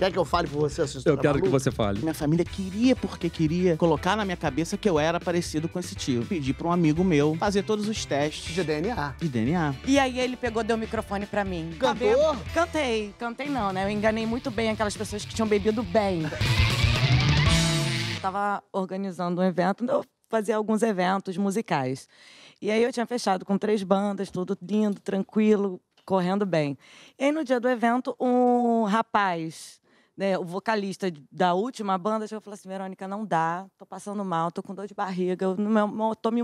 Quer que eu fale por você, assessor? Eu tá quero que você fale. Minha família queria, porque queria, colocar na minha cabeça que eu era parecido com esse tio. Pedi pra um amigo meu fazer todos os testes. De DNA. De DNA. E aí ele pegou, deu o microfone pra mim. Cantou? Cantei. Cantei não, né? Eu enganei muito bem aquelas pessoas que tinham bebido bem. Eu tava organizando um evento, eu fazia alguns eventos musicais. E aí eu tinha fechado com três bandas, tudo lindo, tranquilo, correndo bem. E aí no dia do evento, um rapaz né, o vocalista da última banda chegou e falou assim: Verônica, não dá, tô passando mal, tô com dor de barriga, eu não, tome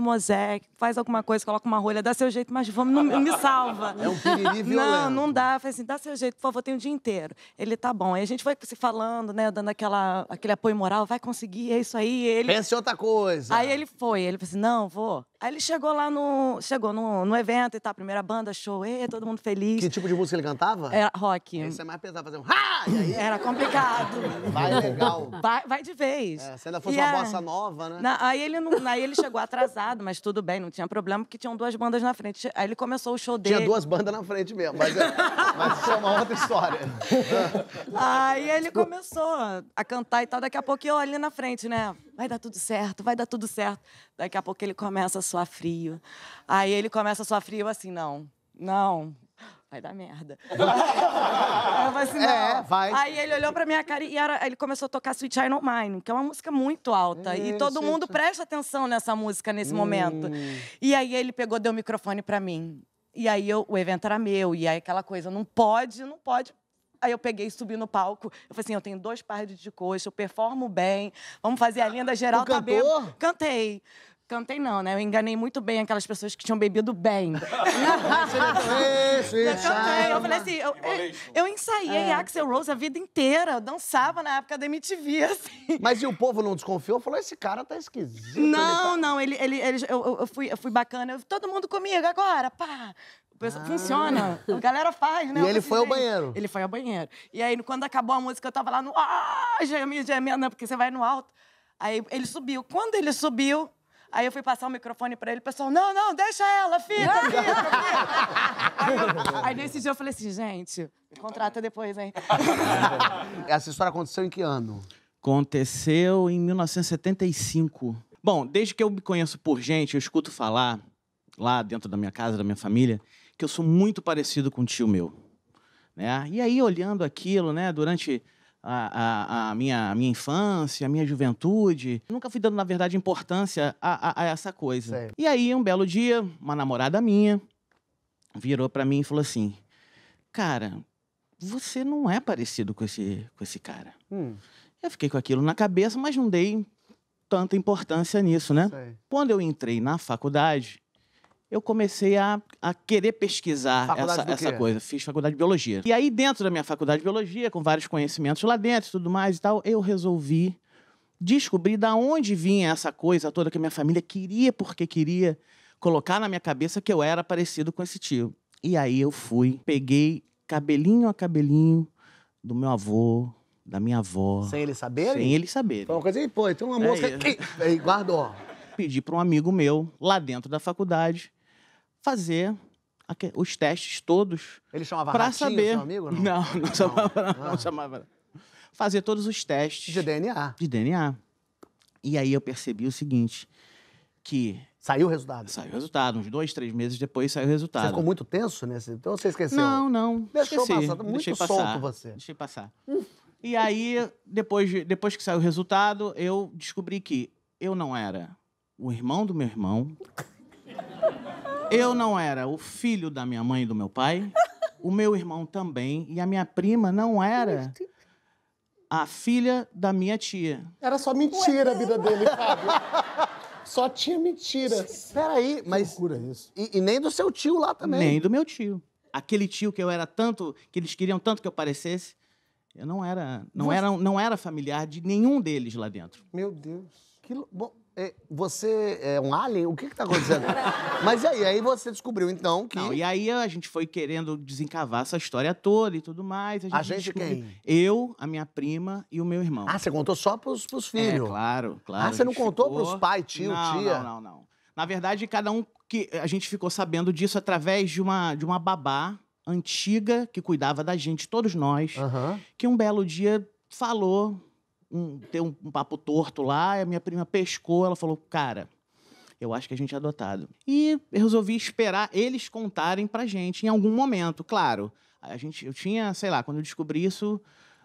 faz alguma coisa, coloca uma rolha, dá seu jeito, mas vamos, não me salva. É um Não, não dá. Eu falei assim: dá seu jeito, por favor, tem o dia inteiro. Ele tá bom. Aí a gente foi se falando, né, dando aquela, aquele apoio moral, vai conseguir, é isso aí. Ele... Pensa em outra coisa. Aí ele foi, ele falou assim: não, vou. Aí ele chegou lá no. Chegou no, no evento e tá, primeira banda, show, e, todo mundo feliz. Que tipo de música ele cantava? Era rock. Isso é mais pesado, fazer um ha! Aí... Era complicado. Vai legal. Vai, vai de vez. É, se ainda fosse e uma era... É bossa nova, né? Na, aí, ele não, aí ele chegou atrasado, mas tudo bem, não tinha problema, porque tinham duas bandas na frente. Aí ele começou o show dele. Tinha duas bandas na frente mesmo, mas, é, mas isso é uma outra história. aí ele começou a cantar e tal, daqui a pouco eu ali na frente, né? vai dar tudo certo, vai dar tudo certo. Daqui a pouco ele começa a suar frio. Aí ele começa a suar frio, eu assim, não, não, vai dar merda. eu falei assim, é, não. É, vai. Aí ele olhou pra minha cara e era, ele começou a tocar Sweet I No Mine, que é uma música muito alta. e todo mundo presta atenção nessa música nesse hum. momento. E aí ele pegou, deu o microfone pra mim. E aí eu, o evento era meu, e aí aquela coisa, não pode, não pode, Aí eu peguei e subi no palco. Eu falei assim: eu tenho dois pares de coxa, eu performo bem, vamos fazer a linda geral. O tá Bem. Cantei. Cantei não, né? Eu enganei muito bem aquelas pessoas que tinham bebido bem. eu cantei, eu falei assim, eu, é, eu ensaiei é. Axel Rose a vida inteira, eu dançava na época da MTV, assim. Mas e o povo não desconfiou? Falou, esse cara tá esquisito. Não, ele tá... não, ele, ele, ele eu, eu, fui, eu fui bacana, eu, todo mundo comigo agora, pá ah. Funciona. A galera faz, né? E ele foi ao banheiro. Ele foi ao banheiro. E aí, quando acabou a música, eu tava lá no... Ah, gemia, gemia, é não, porque você vai no alto. Aí ele subiu. Quando ele subiu, aí eu fui passar o microfone pra ele. O pessoal, não, não, deixa ela, fica, fica, fica. aí, nesse dia eu falei assim, gente, contrata depois, hein? Essa história aconteceu em que ano? Aconteceu em 1975. Bom, desde que eu me conheço por gente, eu escuto falar lá dentro da minha casa, da minha família, que eu sou muito parecido com um tio meu. Né? E aí, olhando aquilo, né, durante a, a, a minha, a minha infância, a minha juventude, nunca fui dando, na verdade, importância a, a essa coisa. E aí, um belo dia, uma namorada minha virou para mim e falou assim: Cara, você não é parecido com esse, com esse cara. Hum. Eu fiquei com aquilo na cabeça, mas não dei tanta importância nisso, né? Quando eu entrei na faculdade, eu comecei a, a querer pesquisar essa, essa coisa. Fiz faculdade de biologia. E aí, dentro da minha faculdade de biologia, com vários conhecimentos lá dentro e tudo mais e tal, eu resolvi descobrir da onde vinha essa coisa toda que a minha família queria, porque queria colocar na minha cabeça que eu era parecido com esse tio. E aí eu fui, peguei cabelinho a cabelinho do meu avô, da minha avó. Sem ele saber? Sem ele saber. Foi uma coisa aí, pô, tem uma é música. Aí, guardou. Pedi para um amigo meu, lá dentro da faculdade, fazer os testes todos. Ele chamava pra ratinho, saber... seu amigo? Não, não, não, não. chamava. Não, não chamava fazer todos os testes. De DNA. De DNA. E aí eu percebi o seguinte: que. Saiu o resultado? Saiu o resultado. Uns dois, três meses depois saiu o resultado. Você ficou muito tenso nesse. Então você esqueceu? Não, não. Deixou esqueci. passar. Tá muito Deixei solto passar. você. Deixei passar. e aí, depois, depois que saiu o resultado, eu descobri que eu não era o irmão do meu irmão. Eu não era o filho da minha mãe e do meu pai, o meu irmão também, e a minha prima não era a filha da minha tia. Era só mentira a vida dele, Fábio. Só tinha mentira. Peraí, mas. Que loucura é isso. E, e nem do seu tio lá também. Nem do meu tio. Aquele tio que eu era tanto, que eles queriam tanto que eu parecesse, eu não era, não era, não era familiar de nenhum deles lá dentro. Meu Deus. Que, bom, é, você é um alien? O que que tá acontecendo? Mas e aí? Aí você descobriu, então, que... Não, e aí a gente foi querendo desencavar essa história toda e tudo mais. A gente, A gente quem? Eu, a minha prima e o meu irmão. Ah, você contou só pros, pros é, filhos? claro, claro. Ah, você não contou para pros os pais, tio, não, tia? Não, não, não. Na verdade, cada um que a gente ficou sabendo disso através de uma de uma babá antiga que cuidava da gente, todos nós, que um belo dia falou um, ter um, um papo torto lá, a minha prima pescou, ela falou, cara, eu acho que a gente é adotado. E eu resolvi esperar eles contarem pra gente em algum momento, claro. A gente, eu tinha, sei lá, quando eu descobri isso,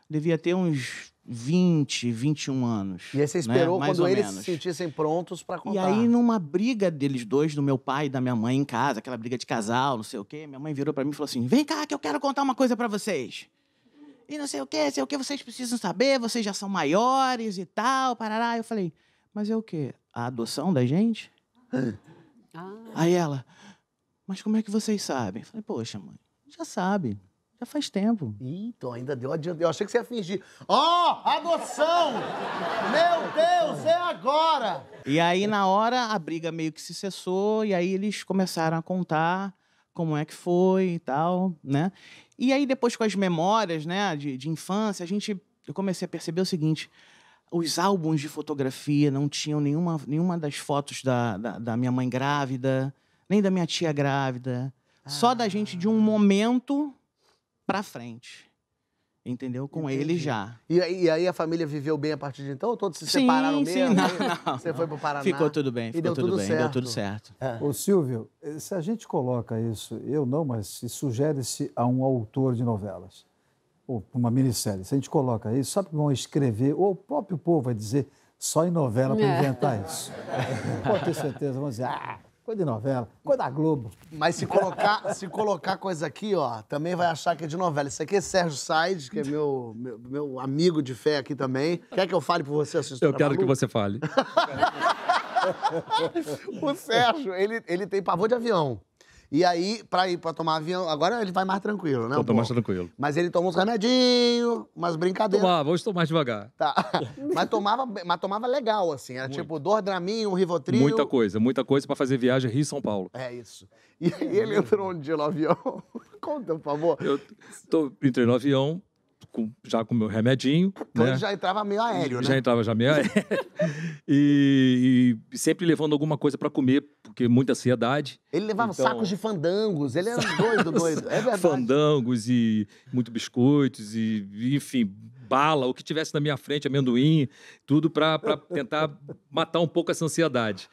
devia ter uns 20, 21 anos. E aí você né, esperou né? quando eles menos. se sentissem prontos para contar. E aí, numa briga deles dois, do meu pai e da minha mãe em casa, aquela briga de casal, não sei o quê, minha mãe virou para mim e falou assim: vem cá que eu quero contar uma coisa para vocês e não sei o que, sei o que, vocês precisam saber, vocês já são maiores e tal, parará. Eu falei, mas é o quê? A adoção da gente? Ah. Aí ela, mas como é que vocês sabem? Eu falei, poxa, mãe, já sabe. Já faz tempo. Então, ainda deu adiante. Eu achei que você ia fingir. Ó, oh, adoção! Meu Deus, é agora! E aí, na hora, a briga meio que se cessou, e aí eles começaram a contar como é que foi e tal, né? E aí depois com as memórias, né, de, de infância, a gente eu comecei a perceber o seguinte, os álbuns de fotografia não tinham nenhuma, nenhuma das fotos da, da, da minha mãe grávida, nem da minha tia grávida. Ah. Só da gente de um ah. momento para frente. Entendeu? Com Entendi. ele já. E, e, aí a família viveu bem a partir de então? Ou todos se sim, separaram mesmo? não, é não, Você não. foi para o Paraná? Ficou tudo bem, ficou tudo, tudo, bem, certo. deu tudo certo. É. Ô Silvio, eh, se a gente coloca isso, eu não, mas se sugere-se a um autor de novelas, ou uma minissérie, se a gente coloca isso, sabe que vão escrever, ou o próprio povo vai dizer, só em novela para é. inventar isso. Pode ter certeza, vão dizer, ah, Coisa de novela, coisa da Globo. Mas se colocar, se colocar coisa aqui, ó, também vai achar que é de novela. Isso aqui é Sérgio Said, que é meu, meu, meu amigo de fé aqui também. Quer que eu fale por você, assistir? Eu quero que você fale. o Sérgio, ele, ele tem pavor de avião. E aí, pra ir pra tomar avião, agora ele vai mais tranquilo, né? Tô, tô mais tranquilo. Mas ele tomou uns remedinhos, umas brincadeiras. Tomava, hoje tô mais devagar. Tá. mas, tomava, mas tomava legal, assim. Era Muito. tipo dor draminhos, um rivotril. Muita coisa, muita coisa pra fazer viagem Rio-São Paulo. É isso. E, aí ele entrou um dia no avião. Conta, por favor. Eu tô, entrei no avião, com, já com o meu remedinho. Então né? já entrava meio aéreo, né? Já entrava já meio aéreo. e, e sempre levando alguma coisa para comer, porque muita ansiedade. Ele levava então... sacos de fandangos, ele era doido, doido. É verdade. Fandangos e muito biscoitos e, enfim, bala, o que tivesse na minha frente, amendoim, tudo para tentar matar um pouco essa ansiedade.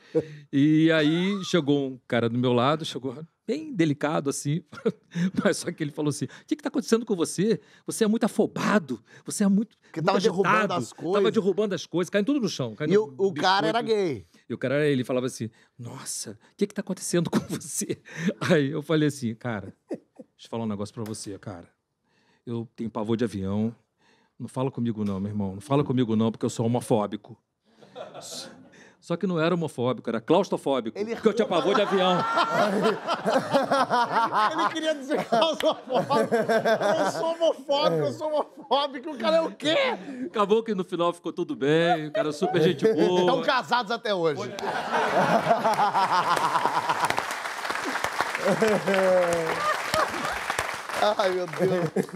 E aí chegou um cara do meu lado, chegou, bem delicado assim, mas só que ele falou assim: o que está acontecendo com você? Você é muito afobado, você é muito. Que tava derrubando as coisas. Tava derrubando as coisas, caindo tudo no chão. E no, o, o cara era gay. E o cara, ele falava assim: Nossa, o que está acontecendo com você? Aí eu falei assim: Cara, deixa eu falar um negócio para você, cara. Eu tenho pavor de avião. Não fala comigo, não, meu irmão. Não fala comigo, não, porque eu sou homofóbico. Só que não era homofóbico, era claustrofóbico. Ele... Porque eu tinha pavor de avião. ele, ele queria dizer claustrofóbico. Eu sou homofóbico, eu sou homofóbico. O cara é o quê? Acabou que no final ficou tudo bem, o cara é super gente boa. Estão casados até hoje. Ai, meu Deus.